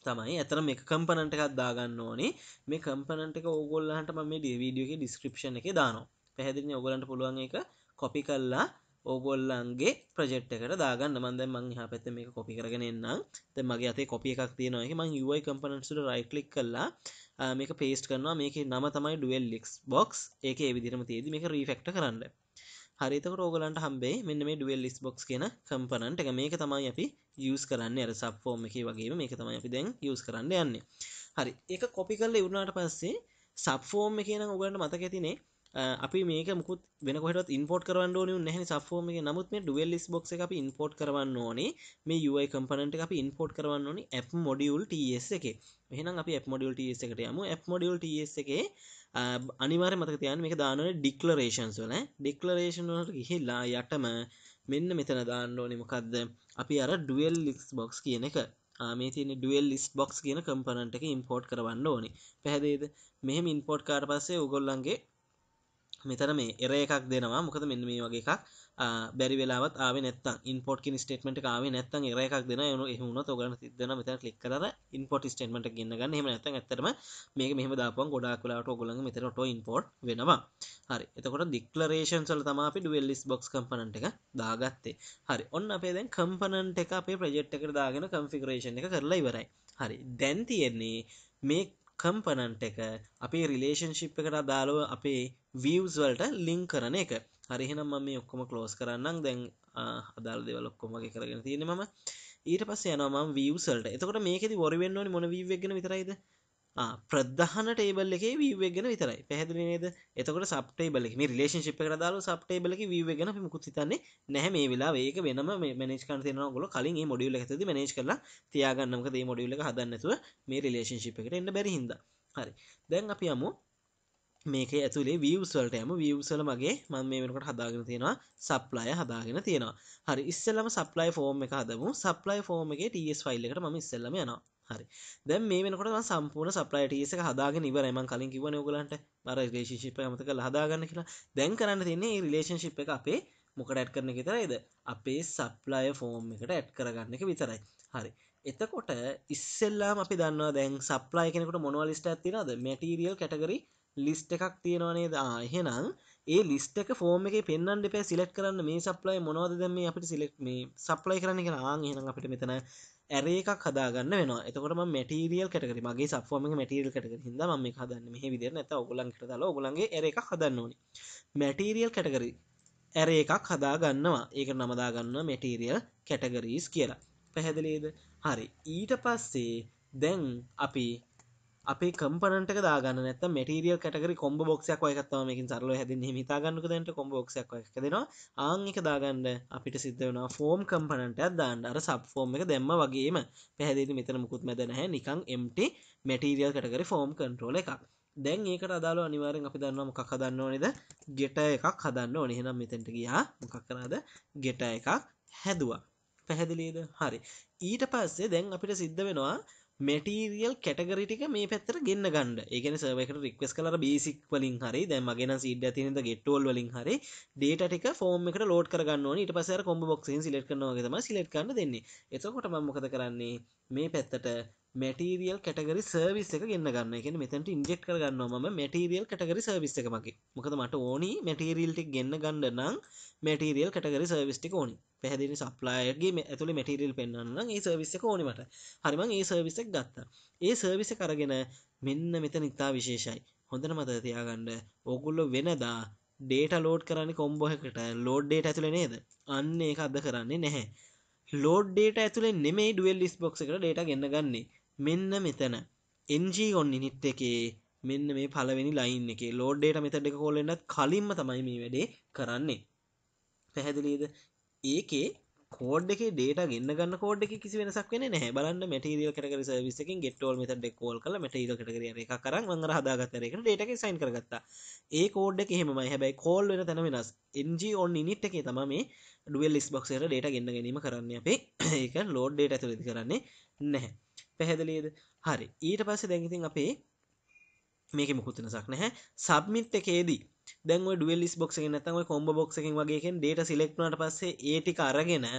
[SPEAKER 1] තමයි ඇතර මේ කම්පනට එකක් දාගන්න ඕනේ මේ කම්පනට එක ඕගොල්ලන්ට ම මේ ඩිවීඩියෝගේ ඩිස්ක්‍රපෂන එක දානවා පැහැදිලි ඔගලන්ට පුළුවන් එක කොපි කල්ලා ඕගොල්ලන්ගේ ප්‍රජෙට් එකට දාගන්න මන්ද මංහ පැත මේ කොපි කරගෙන එන්නම් ත මගේ අතේ කොපිය එකක් තියෙනවාගේ මං යුවයි කම්පනටට රයිට්ලික් කල්ලා මේක පේස්ට කරනවා මේක නම තමයි ඩුවල් ලික්ස් බොක්ස් ඒක විදිරම තියද මේක රීෆෙක්ට කරන්න හරිතක රෝගලන්ට හම්බේ මෙන්න මේ ඩුවල් ලිස් බොක්ස් කියෙන කම්පනට එක මේක තමයි අපි යස් කරන්න අර සප්ෆෝම එක වගේ මේක තමයි අපි දැන් යස් කරන්න යන්නේ හරි ඒ කොපි කල්ල ඉවුණාට පස්සේ සබ්ෆෝර්ම් එකන උගලට මතක ඇතිනේ අපි මේක මුකුත් වෙනකොට ඉන්පෝට් කරන්න ඕන නැහැ සෆෝම එක නමුත් මේ ඩුවල්ලිස් බොක් එක අපි ඉන්පෝට් කරන්න ඕනේ මේ UI කම්පනට අපි ඉන්පෝට් කරන්න ඕනි ඇප් මොඩියුල් TS එක මෙහනම් අපි ඇප් මොඩියුල් TS එකට යමු ඇප් මොඩියුල් TS එකේ අනිවාර මතක තියන් මේක දානනේ ඩික්ලරේෂන්ස් වල ඩික්ලරේෂන් වලට ගිහිල්ලා යටම මෙන්න මෙතන දාන්න ඕනේ මොකද්ද අපි අර ඩුවල් ලිස් බොක්ස් කියන එක මේ තියෙන ඩුවල් ලිස් බොක්ස් කියන කම්පනන්ට් එක ඉම්පෝට් කරවන්න ඕනේ පැහැදිලිද මෙහෙම ඉම්පෝට් කාට පස්සේ ඕගොල්ලන්ගේ මෙතන මේ එර එකක් දෙනවා මොකද මෙන්න මේ වගේ එකක් බැරි වෙලාවත් ආවේ නැත්තම් import කියන statement එක ආවේ නැත්තම් එර එකක් දෙනවා එනු එහෙම වුණොත් ඔයගලන්ට සිද්ධ වෙනවා මෙතන ක්ලික් කරලා import statement එක ගෙන්න ගන්න. එහෙම නැත්තම් ඇත්තටම මේක මෙහෙම දාපුවම ගොඩාක් වෙලාවට ඔයගලන්ගේ මෙතන auto import වෙනවා. හරි. එතකොට declarations වල තමයි අපි dual list box component එක දාගත්තේ. හරි. ඔන්න අපේ දැන් component එක අපේ project එකට දාගෙන configuration එක කරලා ඉවරයි. හරි. දැන් තියෙන්නේ මේ කම්පනන්ට එක අපේ රිලේෂන්ශිප් එකට අදාළව අපේ වීවස් වලට ලින්ක් කරන එක හරි එහෙනම් මම මේ ඔක්කොම ක්ලෝස් කරන්නම් දැන් අදාළ දේවල් ඔක්කොම වගේ කරගෙන තියෙන්නේ මම ඊට පස්සේ යනවා මම views වලට. එතකොට මේකෙදි worry වෙන්න ඕනේ මොන view එක ගැන විතරයිද? ආ ප්‍රධාන ටේබල් එකේ view එක ගැන විතරයි. පැහැදිලි නේද? එතකොට sub table එක මේ relationship එකට දාලා sub table එකේ view එක ගැන අපි මුකුත් හිතන්නේ නැහැ මේ වෙලාවේ. ඒක වෙනම මේ manage කරන්න තියෙනවා ඔයගොල්ලෝ කලින් මේ module එක ඇතුලේ manage කරලා තියාගන්න. මොකද මේ module එක හදන්න නැතුව මේ relationship එකට එන්න බැරි හින්දා. හරි. දැන් අපි යමු මේක ඇතුලේ views වලට යමු views වල මගේ මම මේ වෙනකොට හදාගෙන තියෙනවා supply හදාගෙන තියෙනවා හරි ඉස්සෙල්ලාම supply form එක හදමු supply form එකේ ts file එකට මම ඉස්සෙල්ලාම යනවා හරි දැන් මේ වෙනකොට මම සම්පූර්ණ supply TS එක හදාගෙන ඉවරයි මම කලින් කිව්වනේ ඔයගලන්ට අර relationship එක අමතක කරලා හදාගන්න කියලා දැන් කරන්න තියෙන්නේ මේ relationship එක අපේ මොකට ඇඩ් කරන එක විතරයිද අපේ supply form එකට ඇඩ් කරගන්න එක විතරයි හරි එතකොට ඉස්සෙල්ලාම අපි දන්නවා දැන් supply කෙනෙකුට මොනවා list එකක් තියෙනවද material category ලිස්ට් එකක් තියෙනවා නේද? ආ එහෙනම් ඒ ලිස්ට් එක ෆෝම් එකේ පෙන්වන්න එපා සිලෙක්ට් කරන්න මේ සප්ලයි මොනවද දැන් මේ අපිට සිලෙක්ට් මේ සප්ලයි කරන්න කියලා. ආන් එහෙනම් අපිට මෙතන ඇරේ එකක් හදාගන්න වෙනවා. එතකොට මම මැටීරියල් කැටගරි මගේ සබ් ෆෝම් එකේ මැටීරියල් කැටගරි හින්දා මම මේක හදන්නේ. මෙහෙ විදියට නැත්නම් ඕගොල්ලන්ට දාලා ඕගොල්ලන්ගේ ඇරේ එකක් හදන්න ඕනේ. මැටීරියල් කැටගරි ඇර එකක් හදාගන්නවා ඒක නමදාගන්න මැටීරියල් කැටගරීස් කියලා පැහැදිලේද හරි ඊට පස්සේ දැන් අපි අපේ කම්පනට දාගන්න නැත මටියල් කටගරි කොම්බ බොක්ෂයක් අයකත්තාවමකින් සරල හැද හිතාගන්නක දැට කොම්බ ොක්ෂක් එකදෙනවා ආංක දාගන්න අපිට සිද්ධ වන ෆෝම් කම්පනට දාන්න අර සබ් ෆෝර්ම් එක දෙම්ම වගේම පැහැදිලි මෙතන මුකුත් මැදනහැ නිකං empty material category form control එකක් දැන් ඒකට අදාල අනිවාරෙන් අපි දන්නවා මොකක් හදන්න ඕනෙද ගෙට එකක් හදන්න ඕනෙහෙනම් මෙතෙන්ට ගියා මොකක් කරාද ගෙට එකක් හැදවා පැහැදිලේද හරි ඊට පස්සේ දැන් අපිට සිද්ධ වෙනවා මැටීරියල් කැටගරි ටික මේ පැත්තට ගෙන්න ගන්න. ඒ කියන්නේ සර්වර් එකට රික්වෙස්ට් කළා අර බේසික් වලින් හරි දැන් මගේ නම් සීඩ් එකක් තියෙන ඉඳ ගෙට් වල වලින් හරි data ටික form එකට load කරගන්න ඕනේ. ඊට පස්සේ අර combo box එකෙන් select කරනවා වගේ තමයි select කරන්න දෙන්නේ. එතකොට මම මොකද කරන්නේ? මේ පැත්තට මැටීරියල් කටගරි සර්විස් එක ගන්න ගන්න එක මෙතැට ඉන්ජෙක් කරගන්න ම මැටීරියල් කටගරි සර්විස් එක මගේ මොකද මට ඕනි මැටීරියල්ටික් ගන්න ගන්න නම් මැටීරියල් කටගරි සර්විස්ටික ඕනි පැහදිනි සප්ලායගේ ඇතුළ මැටීරියල් පෙන්න්න ඒ සර්විස්ස ඕනිමට හරිම ඒ සර්විසක් ගත්ත ඒ සර්විස කරගෙන මෙන්න මෙත නිතා විශේෂයි හොඳන මත තියාගන්න ඕකුල්ල වෙනදා ඩේට ලෝඩ් කරන්න කොම්බොහකට ලෝඩ් ඩේට ඇතුළ නේද අන්න ඒ අද කරන්නේ නැහැ ලෝඩ් ඩේට ඇතුළේ නෙමේ ඩුවල් ලිස් බොක්ස එකට ඩේට ගන්න ගන්නේ මෙන්න මෙතන එන්ජී ඔන්න නිට් එකේ මෙන්න මේ පලවෙනි ලයින් එක ලෝඩ්ඩේට මෙතට එක කෝලෙන්නත් කලින්ම තමයි මේ වැඩේ කරන්නේ පැහැදිලීද ඒකේ කෝඩ් එක ඩේට ගන්න ගන්න කෝඩ් එක කිසි වෙනසක් වෙන නැහැ බලන්න මැටීරියල් කැටගරි සර්විස් එකෙන් get all method එක call කරලා මැටීරියල් කැටගරි එක කරන් මම අර හදාගත්ත එකේ ඩේටා එක සයින් කරගත්තා. ඒ කෝඩ් එක එහෙමමයි. හැබැයි call වෙන තැන වෙනස්. ng on init එකේ තමයි මේ ඩුවල් ස්බොක්සයට ඩේට ගන්න ගැනීම කරන්න අපේ [CLEARS THROAT] ඒක ලෝඩ් ඩේට ඇතුළති කරන්නේ නැහැ පැහැදිලියද හරි ඊට පස්ස දැඟිතින් අපේ මේක මුහුත්තිනසක් නැහැ සබ්මිට් එකේදී දැව ඩුවල් ස්බොක්ස නතම කොම්බ බොක්සකින් වගේ ඩේට සිලෙක්නට පස්සේ ඒටි අරගෙන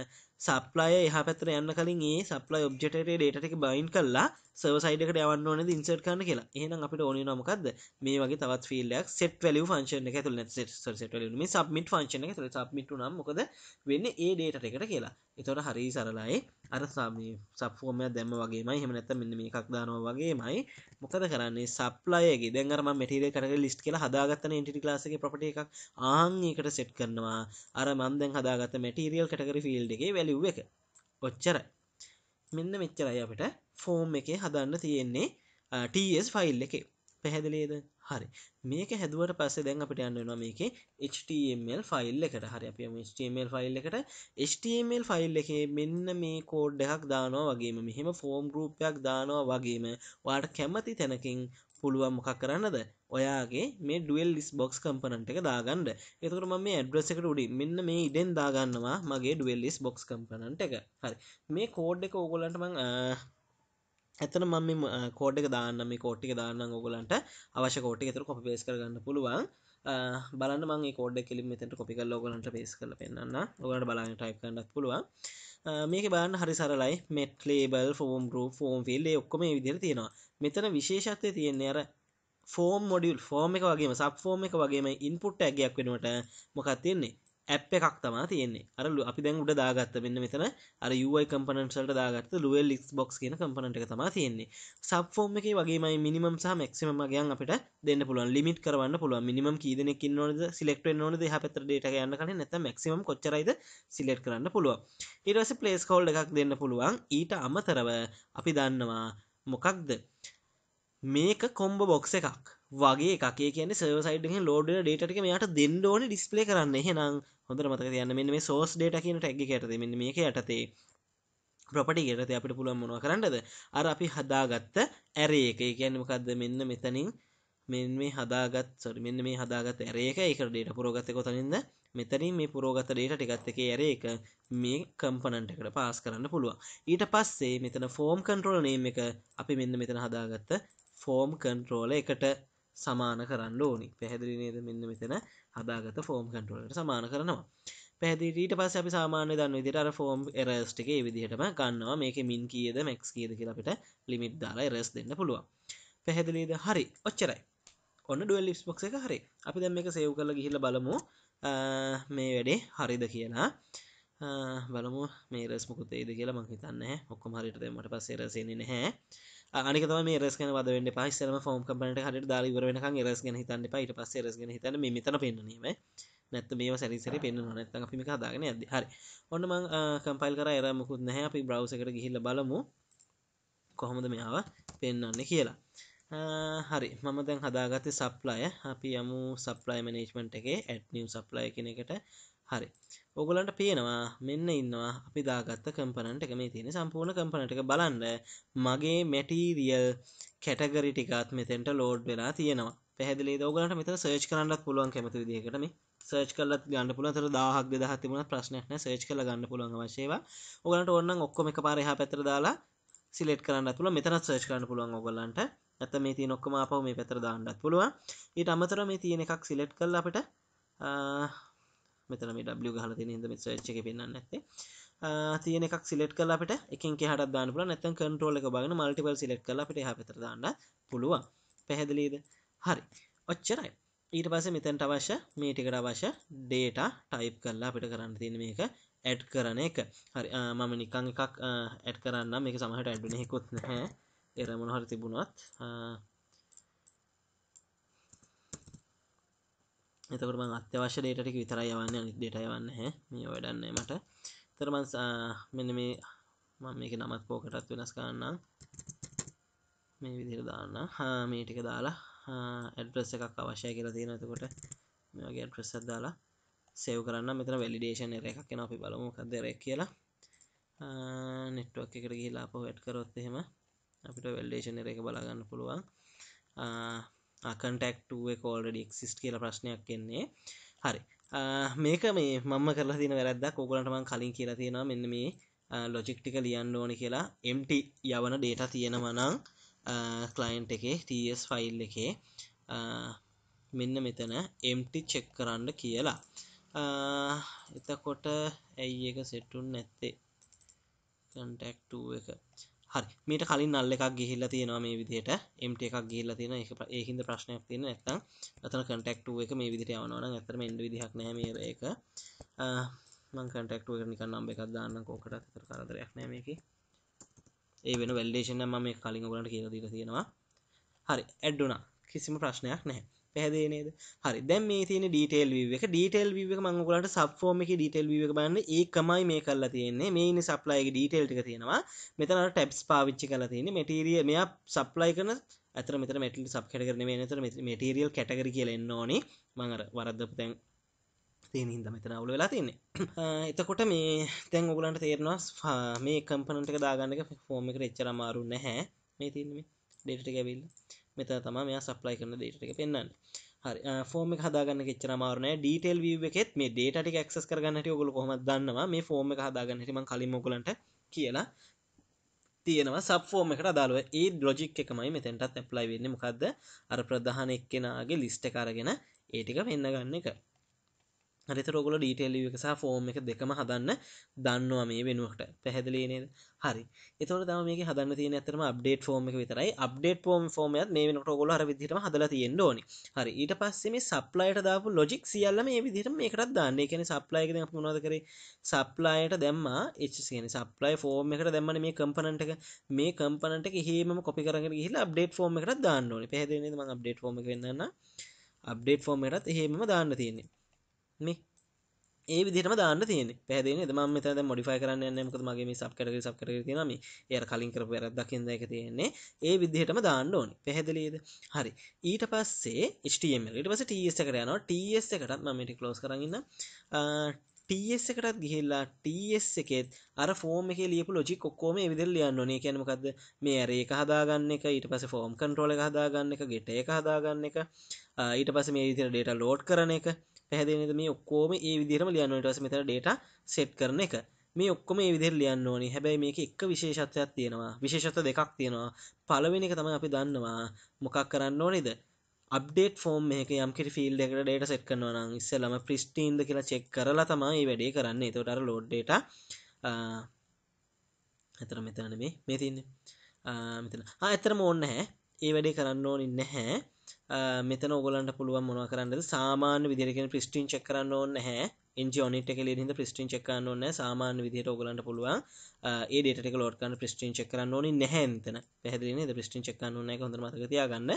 [SPEAKER 1] සප්ලය එහපතර යන්න කලින් ඒ සප්ලයි ඔබ්ජටේ ඩේට එක බයින් කල්ලා සව සයිඩකට යවන්න ඕන ඉන්සට කන්න කියලා එහනම් අපිට ඕන නොමකක්ද මේ වගේ තවත් ෆිල්ලක් සෙට වැලි ෆංශන එක තුල සට සබමිට ෆංශන එක සබමිට නම් මොකද වෙන්න ඒ ඩේට එකට කියලා එතොට හරි සරලායි අර සාමී සපෝම දැම වගේමයි හෙම නැත මෙන්න මේ එකක් දානවා වගේමයි මොකද කරන්නේ සප්ලයගේ දැන්රම මටිර කර ලිස්ට කියලා හදාගත්තන ඉටි ලාසගේ ප්‍රපට එකක් ආංඒකට සෙට් කරනවා අර මන්දැන් හදාගත මටිරියල් කටකරි ෆිල්ඩගේ වැල ලිව් එක ඔච්චරයි මෙන්න මෙච්චරයි අපට ෆෝම් එකේ හදන්න තියෙන්නේ ටස් ෆයිල් එක පැහැදිලේද හරි මේක හැදුවට පස්සේ දැන් අපිට යන්න වෙනවා මේකේ HTML ෆයිල් එකට හරි අපි යමු HTML ෆයිල් එකට HTML ෆයිල් එකේ මෙන්න මේ කෝඩ් එකක් දානවා වගේම මෙහෙම ෆෝම් ගෲප් එකක් දානවා වගේම ඔයාලට කැමති තැනකින් පුළුවන් මොකක් කරන්නද ඔයාගේ මේ ඩුවල් ලිස් බොක්ස් කම්පනට එක දාගන්න එතකට ම මේ ඇඩ්‍රස එකට උඩි මෙන්න මේ ඉඩෙන් දාගන්නවා මගේ ඩුවල් ලිස් බොක්ස් කම්පනට එක හරි මේ කෝඩ් එක ඕගොලන්ටම ඇතන මම කෝඩ් එක දාන්න මේ කෝට්ටික දාන්න ඔගොලන්ට අවශ්‍ය කෝට්ි තර කොපි පේස් කරගන්න පුළුවන් බලන්න මං කෝඩ කෙලි මෙතට කොපික ලෝගලට පේස් කල පෙන්න්න ඔගට බලාන්න ටයි කන්නක් පුළුව මේක බාන්න හරි සරලයි මෙට් ලේබල් ෆෝම් රු ෆෝම් ෆිල්ලේ ඔක්කොම විදිර තියෙනවා මෙතන විශේෂත්වය තියෙන්නේ අර ෆෝම් මොඩියල් ෆෝර්ම එක වගේ සක් ෆෝර්ම එක වගේම ඉන්පුට් ඇගයක් වෙනට මොකක් තියෙන්නේ ඇප් එකක් තමා තියන්නේ අරලු අපි දැන් උඩ දාගත්ත වෙන්න මෙතන අර UI කම්පනන්ට්සල්ට දාගත්ත Luel Xbox කියන කම්පනන්ට් එක තමා තියෙන්නේ සබ් ෆෝම් එකේ වගේමයි මිනිමම් සහ මැක්සිමම් ගයන් අපිට දෙන්න පුළුවන් ලිමිට් කරවන්න පුළුවන් මිනිමම් කී දෙනෙක් ඉන්න ඕනද සිලෙක්ට් වෙන්න ඕනද එහා පැත්තට data එක යන්න කලින් නැත්නම් මැක්සිමම් කොච්චරයිද සිලෙක්ට් කරන්න පුළුවන් ඊට පස්සේ place hold එකක් දෙන්න පුළුවන් ඊට අමතරව අපි දන්නවා මොකක්ද මේක කොම්බ බොක්ස එකක් වගේ එකේ කියන සර්වසයිඩ ලෝඩ ඩේටක මෙයාට දෙන්න ඕන ඩිස්පලේ කරන්න එහෙනම් හොඳ මතක තියන්න මෙන්න මේ සෝස් ඩේට කියන ටැග් ඇතේ මෙන්න මේක යටතේ ප්‍රපටි ගෙරත අපිට පුළුවන් මොනවා කරන්නද අර අපි හදාගත්ත ඇරේ එක කියන්නේ මොකද්ද මෙන්න මෙතනින් මෙන් මේ හදාගත් සොරි මෙන්න මේ හදාගත් ඇරේක එක ඩේට පුරෝගත කොතනින්ද මෙතරින් මේ පුරෝගත ඩේට ටිකත් එකේ ඇර එක මේ කම්පනන්ට එකට පාස් කරන්න පුළුවන් ඊට පස්සේ මෙතන ෆෝම් කන්ට්‍රෝල් නේම් එක අපි මෙන්න මෙතන හදාගත්ත ෆෝම් කන්ට්‍රෝල එකට සමාන කරන්න ඕනි පැහැදිලි නේද මෙන්න මෙතන හදාගත ෆෝම් කටලට සමාන කරනවා පැදිට පස් අපි සාමාන්‍ය දන්න විදිට අර ෆෝම් එරස්ටික විදිහටම ගන්නවා මේක මින් කියද මැක්ස් කියද කියලපිට ලිමිට් දාලා එරස් දෙන්න පුළුවන් පැහැදිලීද හරි ඔච්චරයි ඔන්න ඩුවල් ලිස් බොක් එක හරි අපි දැම් එක සෙව් කල ගිහිල බලමු මේ වැඩේ හරිද කියලා බලමු මේරස් මුකුතේද කියලා මංහිතන්න ඔක්කොම හරිට දෙමට පස්සේරසෙන්නේ නැහැ අනිකතම මේ රස් ගැන වදවෙන්න පහිස්සරම ෆෝම් කම්පනට හට දාල ඉවර වෙනකන් රස් ගැන හිතන්න පයිට පස්ස රස් ගැන හිතන මෙතන පෙන්නීම නැත්ත මේ සැරිසර පෙන්න්න නැත්ත අපිමි දාගෙන ඇද හරි ඔන්න මං කම්පයිල් කර එර මුකුත් නැහැ අපි බ්‍රව්සකට ගිහිල්ල බලමු කොහොමද මොව පෙන්න්නන්න කියලා හරි මම දැන් හදාගත සප්ලාය අපි යමු සප්ලයි මනේජ්මන්ට් එකේ ඇඩ්නියම් සප්ලාය කෙනෙකට හරි ඔගලන්ට පේනවා මෙන්න ඉන්නවා අපි දාගත්ත කම්පනන්ට එක මේ තියෙන සම්පූර්ණ කම්පනට එක බලන්න මගේ මැටීරියල් කැටගරි ටිකත් මෙතෙන්ට ලෝඩ් වෙලා තියෙනවා පැහදිලි දෝගලට මෙත සර්ච් කරන්නත් පුළුවන් කැමති දිකට මේ සර්ච් කලත් ගන්න පුල තර දාහක් දහ තිබුණ ප්‍රශ්නයක්න සර්ච් කල ගන්න පුළුවන් වශේව ඔගලට ඔන්න ඔක්කොම එක පාරහ පැතර දාලා සිලෙට් කරන්න තුළ මෙතන සර්ච් කරන්න පුළුවන් ඔගොල්ලන්ට ඇත මේ තිය නොක්කම අපව මේ පැතර දාන්නත් පුළුවන් ඊට අමතර මේ තියෙන එකක් සිලෙට් කල් අපට මෙතන මේ W ගහලා තියෙන හින්දා මේ search එකේ පෙන්වන්නේ නැත්තේ තියෙන එකක් select කරලා අපිට එකින් එහාටත් දාන්න පුළුවන් නැත්නම් control එක බාගෙන multiple select කරලා අපිට එහා පැත්තට දාන්න පුළුවන් පැහැදිලිද හරි ඔච්චරයි ඊට පස්සේ මෙතෙන්ට අවශ්‍ය මේ ටිකට අවශ්‍ය data type කරලා අපිට කරන්න තියෙන මේක add කරන එක. හරි මම නිකන් එකක් add කරන්නම්. මේක සමහරට add වෙන එකකුත් නැහැ. error මොනවා හරි තිබුණොත් එතකොට මං අත්‍යවශ්‍ය data ටික විතරයි යවන්නේ අනිත් data යවන්නේ නැහැ. මේ වැඩක් නැහැ මට. එතකොට මං මෙන්න මේ මම මේක නමත් පෝකටත් වෙනස් කරන්නම්. මේ විදිහට දාන්නම්. මේ ටික දාලා ඇඩ්‍රස් එකක් අවශ්‍යයි කියලා තියෙනවා. එතකොට මේ වගේ ඇඩ්‍රස් එකක් දාලා සේව් කරන්න. මෙතන වැලිඩේෂන් error එකක් එනවා. අපි බලමු මොකක්ද error එක කියලා. නෙට්වර්ක් එකට ගිහිලා අපෝ වැඩ් කරොත් එහෙම අපිට වැලිඩේෂන් error එක බලා ගන්න පුළුවන්. කන්ටක් එක ෝඩ ක්සිස්ට කියල ප්‍රශ්නයක් කියන්නේ හරි මේක මේ මම කරලා තින වැරදක් ඔගලටමන් කලින් කියලා තියෙනවා මෙන්න මේ ලොජික්ටික ලියන්න ඕන කියලා එම්ට යවන ඩේට තියෙනවනං කලයින්් එකේ ටස් ෆයිල් එකේ මෙන්න මෙතන එම්ටි චෙක් කරන්න කියලා එතකොට ඇයි එක සෙටුන් නැත්තේ කටක් එක හරි මීට කලින් නල් එකක් ගිහිල්ලා තියෙනවා මේ විදිහට MT එකක් ගිහිල්ලා තියෙනවා ඒක ඒ හින්දා ප්‍රශ්නයක් තියෙන නැත්නම් අතන contact 2 එක මේ විදිහට යවනවා නම් ඇත්තටම end විදිහක් නැහැ මේ ඒක මම contact 2 එකට නිකන් number එකක් දාන්නම් කෝකටත් අතර කරදරයක් නැහැ මේකේ ඒ වෙන validation නම් මම මේක කලින් ඔයගලන්ට කියලා දීලා තියෙනවා හරි add වුණා කිසිම ප්‍රශ්නයක් නැහැ පැහැදිලි නේද? හරි. දැන් මේ තියෙන detail view එක detail view එක මම ඔයගලන්ට sub form එකේ detail view එක බලන්න ඒකමයි මේ කරලා තියෙන්නේ. මේ ඉන්නේ supply එකේ detail ටික තියෙනවා. මෙතන අර tabs පාවිච්චි කරලා තියෙන්නේ. material මෙයා supply කරන අතර මෙතන material sub category නෙමෙයි නේද? material category කියලා එන්න ඕනේ. මම අර වරද්දපු දැන් තියෙන හින්දා මෙතන අවුල වෙලා තියෙන්නේ. එතකොට මේ දැන් ඔයගලන්ට තේරෙනවා මේ කම්පොනන්ට් එක දාගන්න එක ෆෝම් එකට එච්චර අමාරු නැහැ. මේ තියෙන්නේ මේ ඩේටා ටික ඇවිල්ලා. මෙතන තමයි මෙයා සප්ලයි කරන data එක පෙන්වන්නේ. හරි ෆෝර්ම් එක හදාගන්න එච්චර අමාරු නෑ. detail view එකෙත් මේ data ටික access කරගන්න හැටි ඔයගොල්ලෝ කොහොමද දන්නවා? මේ ෆෝර්ම් එක හදාගන්න හැටි මම කලින්ම ඔයගලන්ට කියලා තියෙනවා සබ් ෆෝම් එකට අදාළව. ඒ logic එකමයි මෙතෙන්ටත් apply වෙන්නේ. මොකද්ද? අර ප්‍රධාන එක්කෙනාගේ list එක අරගෙන ඒ ටික පෙන්න ගන්න එක. හරිතර ඔගොල්ලෝ ඩීටේල් එක සහ ෆෝම් එක දෙකම හදන්න දන්නවා මේ වෙනුවට පැහැදිලි නේද හරි එතකොට තමයි මේකේ හදන්න තියෙන ඇත්තටම අප්ඩේට් ෆෝම් එක විතරයි අප්ඩේට් ෆෝම් ෆෝම් එකත් මේ වෙනකොට ඔයගොල්ලෝ අර විදිහටම හදලා තියෙන්න ඕනේ හරි ඊට පස්සේ මේ සප්ලයියට දාපු ලොජික් සියල්ල මේ විදිහටම මේකටත් දාන්න ඒ කියන්නේ සප්ලයි එක දැන් අපි මොනවද කරේ සප්ලයියට දැම්මා HC කියන්නේ සප්ලයි ෆෝම් එකට දැම්මනේ මේ කම්පනන්ට් එක මේ කම්පනන්ට් එක ඉහිමම කොපි කරගෙන ගිහිල්ලා අප්ඩේට් ෆෝම් එකටත් දාන්න ඕනේ පැහැදිලි නේද මම අප්ඩේට් ෆෝම් එක වෙන්නන්න අප්ඩේට් ෆෝම් එකටත් එහෙමම දාන්න තියෙන්නේ මේ ඒ විදිහටම දාන්න තියෙන්නේ පැහැදිලිනේ එතන මම මෙතන දැන් මොඩිෆයි කරන්න යන්නේ මොකද මගේ මේ සබ් කැටගරි සබ් කැටගරි තියෙනවා මේ එයාර කලින් කරපු වැරද්දක් හින්දා ඒක තියෙන්නේ ඒ විදිහටම දාන්න ඕනේ පැහැදිලිද හරි ඊට පස්සේ HTML ඊට පස්සේ TS එකට යනවා TS එකටත් මම මේක ක්ලෝස් කරන් ඉන්න TS එකටත් ගිහිල්ලා TS එකෙත් අර ෆෝම් එකේ ලියපු ලොජික් ඔක්කොම ඒ විදිහට ලියන්න ඕනේ. ඒ කියන්නේ මොකද්ද? මේ array එක හදාගන්න එක, ඊට පස්සේ form control එක හදාගන්න එක, get එක හදාගන්න එක, ඊට පස්සේ මේ විදිහට data load කරන එක, පැහැදිලි නේද මේ ඔක්කොම ඒ විදිහටම ලියන්න ඕනේ ඊට පස්සේ මෙතන data set කරන එක මේ ඔක්කොම මේ විදිහට ලියන්න ඕනේ හැබැයි මේක එක විශේෂත්වයක් තියෙනවා විශේෂත්ව දෙකක් තියෙනවා පළවෙනි එක තමයි අපි දන්නවා මොකක් කරන්න ඕනේද අප්ඩේට් ෆෝර්ම් මේක යම් කිරි ෆිල් එකට ඩේට සෙට් කරනවා නම් ඉස්සෙල්ලම ප්‍රිස්ටීන්ද කියලා චෙක් කරලා තමයි මේ වැඩේ කරන්නේ. එතකොට අර ලෝඩ් ඩේටා අතර මෙතන නෙමෙයි මේ තියන්නේ. මෙතන. ආ ඇත්තටම ඕනේ නැහැ. මේ වැඩේ කරන්න ඕනේ නැහැ. මෙතන ඔයගලන්ට පුළුවන් මොනවා කරන්නද සාමාන්‍ය විදිහට කියන්නේ ප්‍රිස්ටින් චෙක් කරන්න ඕනේ නැහැ. NG onit එකේ ලියන හින්දා ප්‍රිස්ටින් චෙක් කරන්න ඕනේ නැහැ. සාමාන්‍ය විදිහට ඔයගලන්ට පුළුවන් ඒ ඩේටා ටික ලෝඩ් කරන්න ප්‍රිස්ටින් චෙක් කරන්න ඕනේ නැහැ එතන. පැහැදිලි නේද? ප්‍රිස්ටින් චෙක් කරන්න ඕනේ නැහැ. හොඳට මතක තියාගන්න.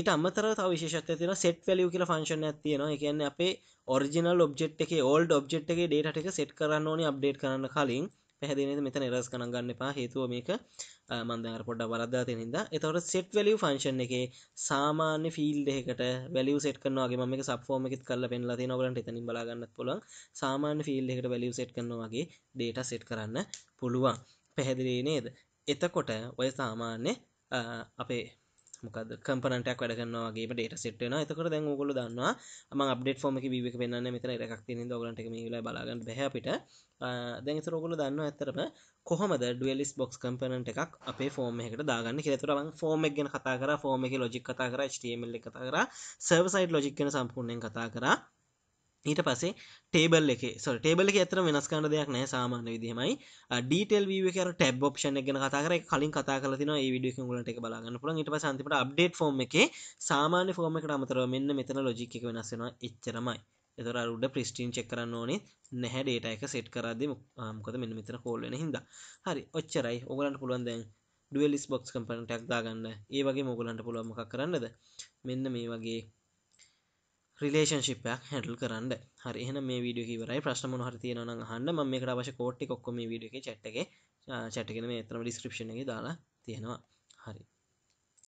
[SPEAKER 1] ඊට අමතරව තව විශේෂත්වයක් තියෙනවා set value කියලා function එකක් තියෙනවා. ඒ කියන්නේ අපේ original object එකේ old object එකේ data ටික set කරන්න ඕනේ update කරන්න කලින්. පැහැදිලි නේද? මෙතන errors ගණන් ගන්න එපා. හේතුව මේක මන්දර පොඩ වරදා තිනින්ද එතවට සෙට් වැලිය ෆංශන් එක සාමාන්‍ය ෆිල් එකට වැලිය සෙට කනවාගේ මම සපෝම එකත් කල්ල පෙන්ලා තිනවට එතනින් බලාගන්න පුළන් සාමාන්‍ය ෆිල් එකට වැලිය සෙට් කනවාගේ ඩේට සෙට් කරන්න පුළුවන් පැහැදිලේ නේද එතකොට ඔය සාමාන්‍ය අපේ මොකද කම්පනටක් වැඩගන්නවාගේ ඩට සෙට්න එතකට දැන් ගොල දන්නවා ම අපඩේට ෆෝම විවක පෙන්න්න මෙතන එකක් තින ගලට ල බලාගන්න බැහපිට දැන්ත රෝගල දන්න ඇතරම කොහමද ඩියලිස් බොක්ස් කම්පනට එකක් අපේ ෆෝර්ම එකට දාගන්න කෙතුරන් ෆෝර්ම ගෙන කතාකර ෆෝර්ම එක ලොජික් කතා කර ටමල්ල කතා කර සර්වසයිට ලොජික්න සම්පූර්ණයෙන් කතා කරා ඊට පසේ ටේබල් එක ටේබල ඇතර වෙනස් කන්න දෙයක් නෑ සාමාන්‍ය විදිහමයි ඩටල් වර ටැබ් ක්ෂන ගෙන කතර කලින් කතා කල න විඩිය ගලට බලාගන්න පුල ඉට සන්තිට අප්ඩේට ෆෝම් එක සාමාන්‍ය ෆෝර්ම එකට අමතර මෙන්න මෙතන ලොජික වෙනස්සෙන එච්චරමයි එතර රුඩ ප්‍රිස්ටින් චෙක් කරන්න ඕනේ නැහැ ඩේට එක සෙට් කරද මොකද මෙන්න මෙතන කෝල්ලන හිද හරි ඔච්චරයි ඔගලන්ට පුළුවන් දැන් ඩුවලිස් බොක්ස් කම්පනටක් දාගන්න ඒ වගේ මොගලන්ට පුළුවමක් කරන්නද මෙන්න මේ වගේ රිලේෂන්ශිපයක් හැටල් කරන්න හරි එහන මේ විඩිය කිවරයි ප්‍රශ්න හර තියෙන හන්න ම මේකට අවශ කෝට්ටි කොක්කොම විඩියක චට්ටගේ චට්ගෙන මේ තරම ඩිස්ක්‍රපෂණ එක දාලා තියෙනවා හරි